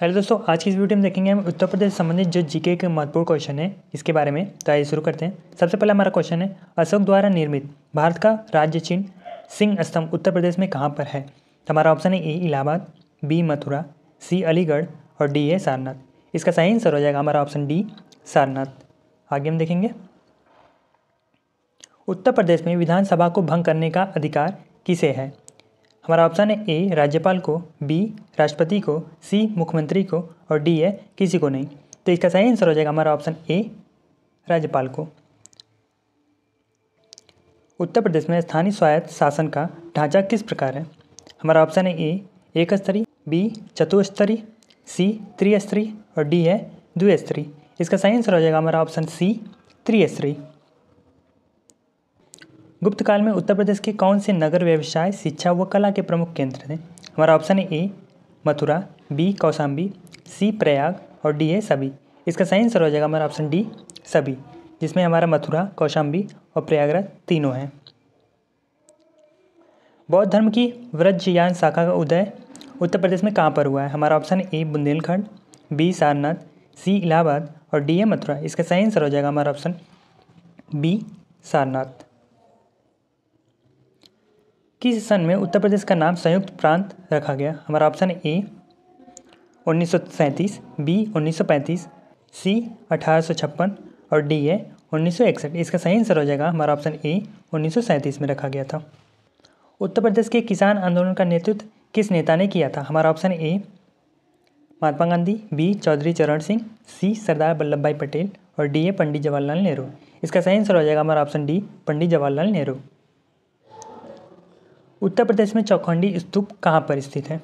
hello दोस्तों आज की इस वीडियो में देखेंगे हम उत्तर प्रदेश संबंधित जो जीके के महत्वपूर्ण क्वेश्चन है इसके बारे में तो आइए शुरू करते हैं सबसे पहला हमारा क्वेश्चन है अशोक द्वारा निर्मित भारत का राज्य चिन्ह सिंह स्तंभ उत्तर प्रदेश में कहाँ पर है तो हमारा ऑप्शन है A Allahabad B Mathura C Aligarh और डी है सारनाथ इसका सही आंसर हो जाएगा हमारा ऑप्शन डी सारनाथ आगे हम देखेंगे उत्तर प्रदेश में विधानसभा को भंग करने का अधिकार किसे है हमारा ऑप्शन है ए राज्यपाल को बी राष्ट्रपति को सी मुख्यमंत्री को और डी है किसी को नहीं तो इसका सही आंसर हो जाएगा हमारा ऑप्शन ए राज्यपाल को उत्तर प्रदेश में स्थानीय स्वायत्त शासन का ढांचा किस प्रकार है हमारा ऑप्शन है ए एक स्तरीय बी चतुस्तरीय सी त्रिस्तरीय और डी है द्विस्तरीय इसका सही आंसर हो जाएगा हमारा ऑप्शन सी त्रिस्तरीय गुप्त काल में उत्तर प्रदेश के कौन से नगर व्यवसाय शिक्षा व कला के प्रमुख केंद्र थे हमारा ऑप्शन है A Mathura B Kaushambi C Prayag और डी है सभी इसका सही आंसर हो जाएगा हमारा ऑप्शन डी सभी जिसमें हमारा मथुरा कौशाम्बी और प्रयागराज तीनों हैं बौद्ध धर्म की व्रजयान शाखा का उदय उत्तर प्रदेश में कहाँ पर हुआ है हमारा option A Bundelkhand B Sarnath C Allahabad और डी ए मथुरा इसका सही आंसर हो जाएगा हमारा ऑप्शन बी सारनाथ किस सन में उत्तर प्रदेश का नाम संयुक्त प्रांत रखा गया हमारा ऑप्शन ए उन्नीस बी 1935, सी अठारह और डी ए उन्नीस इसका सही आंसर हो जाएगा हमारा ऑप्शन ए उन्नीस में रखा गया था उत्तर प्रदेश के किसान आंदोलन का नेतृत्व किस नेता ने किया था हमारा option A Mahatma Gandhi B Chaudhary Charan Singh C Sardar Vallabhbhai Patel और डी ए पंडित जवाहरलाल नेहरू इसका सही आंसर हो जाएगा हमारा ऑप्शन डी पंडित जवाहरलाल नेहरू उत्तर प्रदेश में चौखंडी स्तूप कहाँ पर स्थित है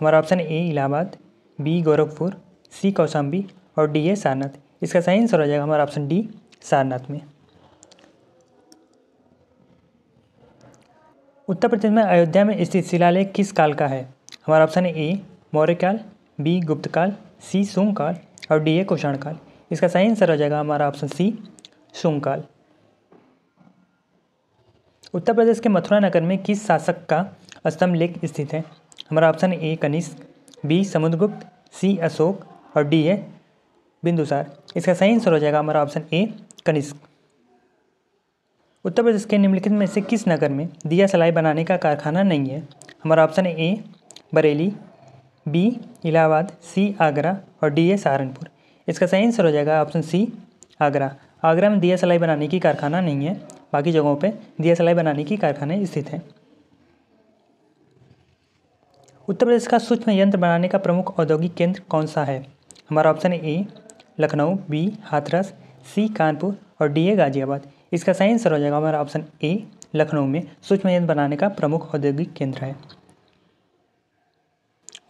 हमारा option A Allahabad B Gorakhpur C Kaushambi और डी ए सारनाथ इसका सही आंसर हो जाएगा हमारा ऑप्शन डी सारनाथ में उत्तर प्रदेश में अयोध्या में स्थित शिलालेख किस काल का है हमारा ऑप्शन ए मौर्य काल बी गुप्त काल सी सोमकाल काल और डी ए कुषाण काल इसका सही आंसर हो जाएगा हमारा ऑप्शन सी सोमकाल काल उत्तर प्रदेश के मथुरा नगर में किस शासक का अस्तम लेख स्थित है हमारा option A Kanishka B Samudragupta C Ashoka और डी है बिंदुसार इसका सही आंसर हो जाएगा हमारा ऑप्शन ए कनिष्क उत्तर प्रदेश के निम्नलिखित में से किस नगर में दिया सलाई बनाने का कारखाना नहीं है हमारा option A Bareilly B Allahabad C Agra और डी है सहारनपुर इसका सही आंसर हो जाएगा ऑप्शन सी आगरा आगरा में दिया सलाई बनाने की कारखाना नहीं है बाकी जगहों पर डी सलाई बनाने की कारखाने स्थित हैं उत्तर प्रदेश का सूक्ष्म यंत्र बनाने का प्रमुख औद्योगिक केंद्र कौन सा है हमारा option A Lucknow B Hathras C Kanpur और डी ए गाजियाबाद इसका सही आंसर हो जाएगा हमारा ऑप्शन ए लखनऊ में सूक्ष्म यंत्र बनाने का प्रमुख औद्योगिक केंद्र है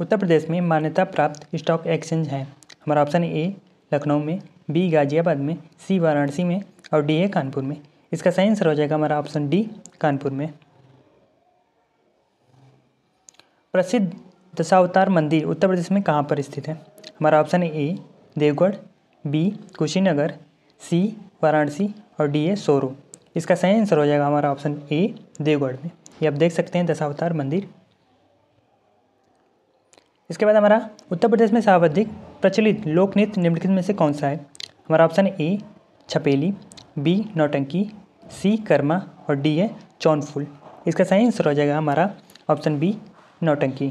उत्तर प्रदेश में मान्यता प्राप्त स्टॉक एक्सचेंज है हमारा ऑप्शन ए लखनऊ में बी गाजियाबाद में सी वाराणसी में और डी ए कानपुर में इसका सही आंसर हो जाएगा हमारा ऑप्शन डी कानपुर में प्रसिद्ध दशावतार मंदिर उत्तर प्रदेश में कहाँ पर स्थित है हमारा option A Deogarh B Kushinagar C Varanasi और डी ए सोरो इसका सही आंसर हो जाएगा हमारा ऑप्शन ए देवगढ़ में ये आप देख सकते हैं दशावतार मंदिर इसके बाद हमारा उत्तर प्रदेश में सर्वाधिक प्रचलित लोक नृत्य निम्नलिखित में से कौन सा है हमारा ऑप्शन ए छपेली बी नौटंकी सी कर्मा और डी है चौनफुल इसका सही आंसर हो जाएगा हमारा ऑप्शन बी नौटंकी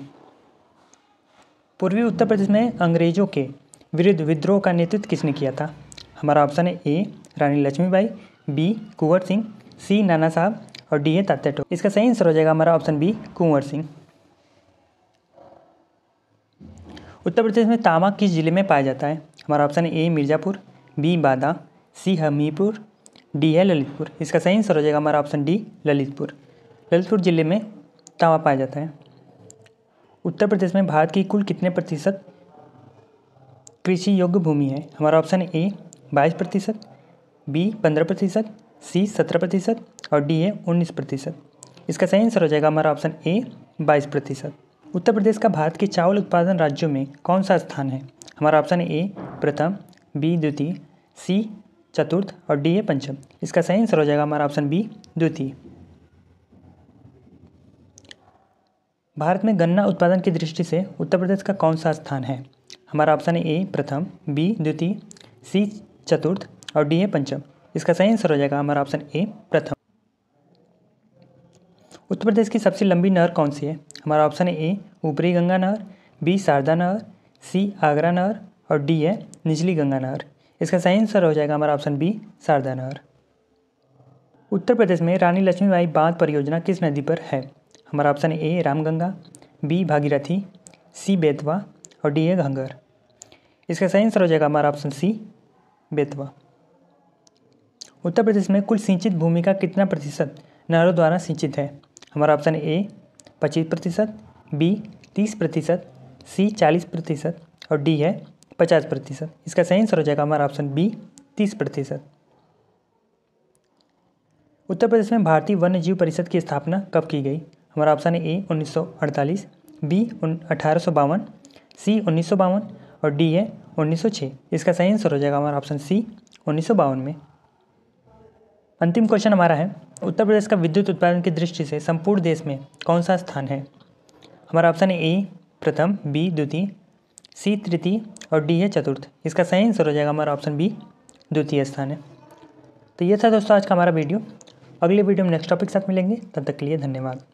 पूर्वी उत्तर प्रदेश में अंग्रेजों के विरुद्ध विद्रोह का नेतृत्व किसने किया था हमारा ऑप्शन है A Rani Lakshmibai B Kunwar Singh C Nana Sahib और डी है तात्या टोपे इसका सही आंसर हो जाएगा हमारा ऑप्शन बी कुंवर सिंह उत्तर प्रदेश में तामा किस जिले में पाया जाता है हमारा ऑप्शन ए मिर्ज़ापुर बी बादा सी हमीरपुर डी है ललितपुर इसका सही आंसर हो जाएगा हमारा ऑप्शन डी ललितपुर ललितपुर जिले में तावा पाया जाता है उत्तर प्रदेश में भारत की कुल कितने प्रतिशत कृषि योग्य भूमि है हमारा ऑप्शन ए बाईस प्रतिशत बी पंद्रह प्रतिशत सी सत्रह प्रतिशत और डी है उन्नीस प्रतिशत इसका सही आंसर हो जाएगा हमारा ऑप्शन ए बाईस प्रतिशत उत्तर प्रदेश का भारत के चावल उत्पादन राज्यों में कौन सा स्थान है हमारा ऑप्शन ए प्रथम बी द्वितीय सी चतुर्थ और डी है पंचम इसका सही आंसर हो जाएगा हमारा ऑप्शन बी द्वितीय भारत में गन्ना उत्पादन की दृष्टि से उत्तर प्रदेश का कौन सा स्थान है हमारा ऑप्शन है ए प्रथम बी द्वितीय सी चतुर्थ और डी है पंचम इसका सही आंसर हो जाएगा हमारा ऑप्शन ए प्रथम उत्तर प्रदेश की सबसे लंबी नहर कौन सी है हमारा ऑप्शन है ए ऊपरी गंगा नहर बी शारदा नहर सी आगरा नहर और डी है निचली गंगा नहर इसका सही आंसर हो जाएगा हमारा ऑप्शन बी शारदा नहर उत्तर प्रदेश में रानी लक्ष्मीबाई बांध परियोजना किस नदी पर है हमारा option A Ramganga B Bhagirathi C Betwa और डी ए घंगर इसका सही आंसर हो जाएगा हमारा ऑप्शन सी बेतवा उत्तर प्रदेश में कुल सिंचित भूमि का कितना प्रतिशत नहरों द्वारा सिंचित है हमारा ऑप्शन ए पच्चीस प्रतिशत बी तीस प्रतिशत सी चालीस प्रतिशत और डी है पचास प्रतिशत इसका सही आंसर हो जाएगा हमारा ऑप्शन बी तीस प्रतिशत उत्तर प्रदेश में भारतीय वन्य जीव परिषद की स्थापना कब की गई हमारा ऑप्शन है ए उन्नीस बी अठारह सी उन्नीस और डी है उन्नीस इसका सही आंसर हो जाएगा हमारा ऑप्शन सी उन्नीस में अंतिम क्वेश्चन हमारा है उत्तर प्रदेश का विद्युत उत्पादन की दृष्टि से संपूर्ण देश में कौन सा स्थान है हमारा ऑप्शन है ए प्रथम बी द्वितीय सी तृतीय और डी है चतुर्थ इसका सही आंसर हो जाएगा हमारा ऑप्शन बी द्वितीय स्थान है तो ये था दोस्तों आज का हमारा वीडियो अगले वीडियो में नेक्स्ट टॉपिक के साथ मिलेंगे तब तक के लिए धन्यवाद